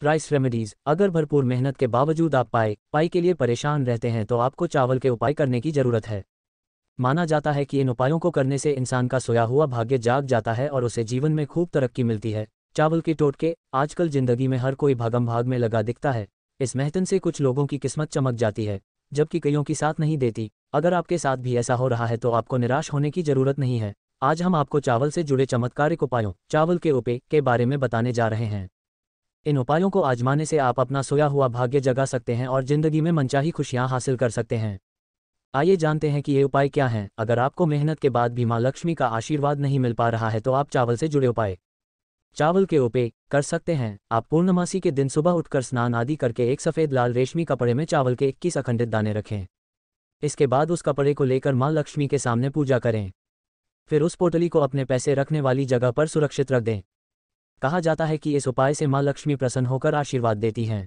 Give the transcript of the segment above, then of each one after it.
Price remedies अगर भरपूर मेहनत के बावजूद आप पाए पाई के लिए परेशान रहते हैं तो आपको चावल के उपाय करने की जरूरत है माना जाता है कि इन उपायों को करने से इंसान का सोया हुआ भाग्य जाग जाता है और उसे जीवन में खूब तरक्की मिलती है चावल के टोटके आजकल जिंदगी में हर कोई भागम भाग में लगा दिखता है इस मेहतन से कुछ लोगों की किस्मत चमक जाती है जबकि कईयों की साथ नहीं देती अगर आपके साथ भी ऐसा हो रहा है तो आपको निराश होने की जरूरत नहीं है आज हम आपको चावल से जुड़े चमत्कारिक उपायों चावल के उपे के बारे में बताने जा रहे हैं इन उपायों को आजमाने से आप अपना सोया हुआ भाग्य जगा सकते हैं और जिंदगी में मनचाही खुशियां हासिल कर सकते हैं आइए जानते हैं कि ये उपाय क्या हैं अगर आपको मेहनत के बाद भी माँ लक्ष्मी का आशीर्वाद नहीं मिल पा रहा है तो आप चावल से जुड़े उपाय चावल के उपाय कर सकते हैं आप पूर्णमासी के दिन सुबह उठकर स्नान आदि करके एक सफ़ेद लाल रेशमी कपड़े में चावल के इक्कीस अखंडित दाने रखें इसके बाद उस कपड़े को लेकर माँ लक्ष्मी के सामने पूजा करें फिर उस पोटली को अपने पैसे रखने वाली जगह पर सुरक्षित रख दें कहा जाता है कि इस उपाय से मां लक्ष्मी प्रसन्न होकर आशीर्वाद देती हैं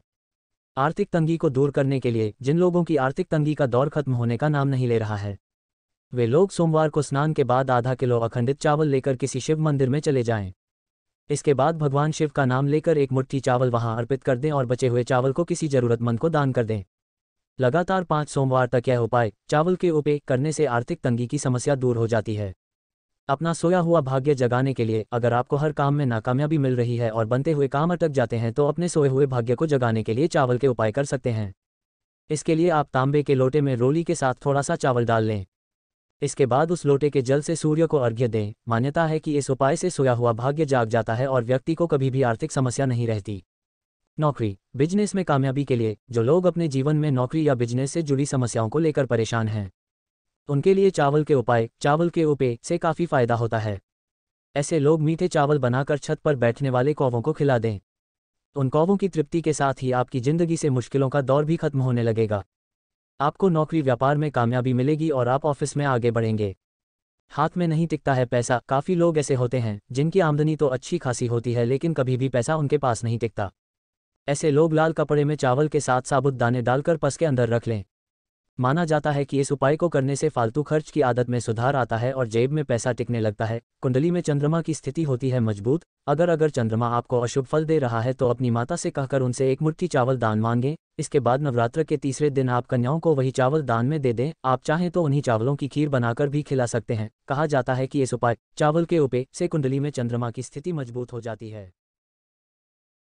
आर्थिक तंगी को दूर करने के लिए जिन लोगों की आर्थिक तंगी का दौर खत्म होने का नाम नहीं ले रहा है वे लोग सोमवार को स्नान के बाद आधा किलो अखंडित चावल लेकर किसी शिव मंदिर में चले जाएं। इसके बाद भगवान शिव का नाम लेकर एक मुट्ठी चावल वहां अर्पित कर दें और बचे हुए चावल को किसी जरूरतमंद को दान कर दें लगातार पांच सोमवार तक यह उपाय चावल के उपयोग करने से आर्थिक तंगी की समस्या दूर हो जाती है अपना सोया हुआ भाग्य जगाने के लिए अगर आपको हर काम में नाकामयाबी मिल रही है और बनते हुए काम अटक जाते हैं तो अपने सोए हुए भाग्य को जगाने के लिए चावल के उपाय कर सकते हैं इसके लिए आप तांबे के लोटे में रोली के साथ थोड़ा सा चावल डाल लें इसके बाद उस लोटे के जल से सूर्य को अर्घ्य दें मान्यता है कि इस उपाय से सोया हुआ भाग्य जाग जाता है और व्यक्ति को कभी भी आर्थिक समस्या नहीं रहती नौकरी बिजनेस में कामयाबी के लिए जो लोग अपने जीवन में नौकरी या बिजनेस से जुड़ी समस्याओं को लेकर परेशान हैं तो उनके लिए चावल के उपाय चावल के उपे से काफ़ी फायदा होता है ऐसे लोग मीठे चावल बनाकर छत पर बैठने वाले कौवों को खिला दें तो उन कौवों की तृप्ति के साथ ही आपकी ज़िंदगी से मुश्किलों का दौर भी खत्म होने लगेगा आपको नौकरी व्यापार में कामयाबी मिलेगी और आप ऑफिस में आगे बढ़ेंगे हाथ में नहीं टिकता है पैसा काफ़ी लोग ऐसे होते हैं जिनकी आमदनी तो अच्छी खासी होती है लेकिन कभी भी पैसा उनके पास नहीं टिकता ऐसे लोग लाल कपड़े में चावल के साथ साबुत दाने डालकर पस के अंदर रख लें माना जाता है कि इस उपाय को करने से फालतू खर्च की आदत में सुधार आता है और जेब में पैसा टिकने लगता है कुंडली में चंद्रमा की स्थिति होती है मजबूत अगर अगर चंद्रमा आपको अशुभ फल दे रहा है तो अपनी माता से कहकर उनसे एक मुट्ठी चावल दान मांगें इसके बाद नवरात्र के तीसरे दिन आप कन्याओं को वही चावल दान में दे दें आप चाहें तो उन्हीं चावलों की खीर बनाकर भी खिला सकते हैं कहा जाता है कि इस उपाय चावल के उपे से कुंडली में चंद्रमा की स्थिति मजबूत हो जाती है